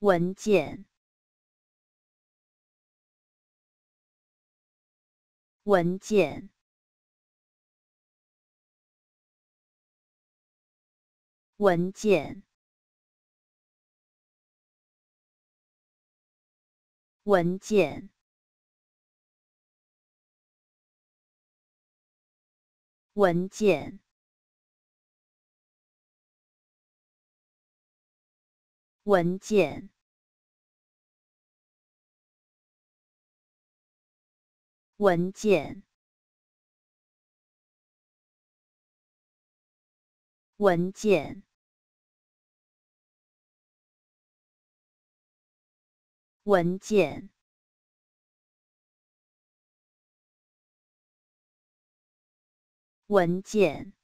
文件，文件，文件，文件，文件。文件。文件。文件。文件。文件。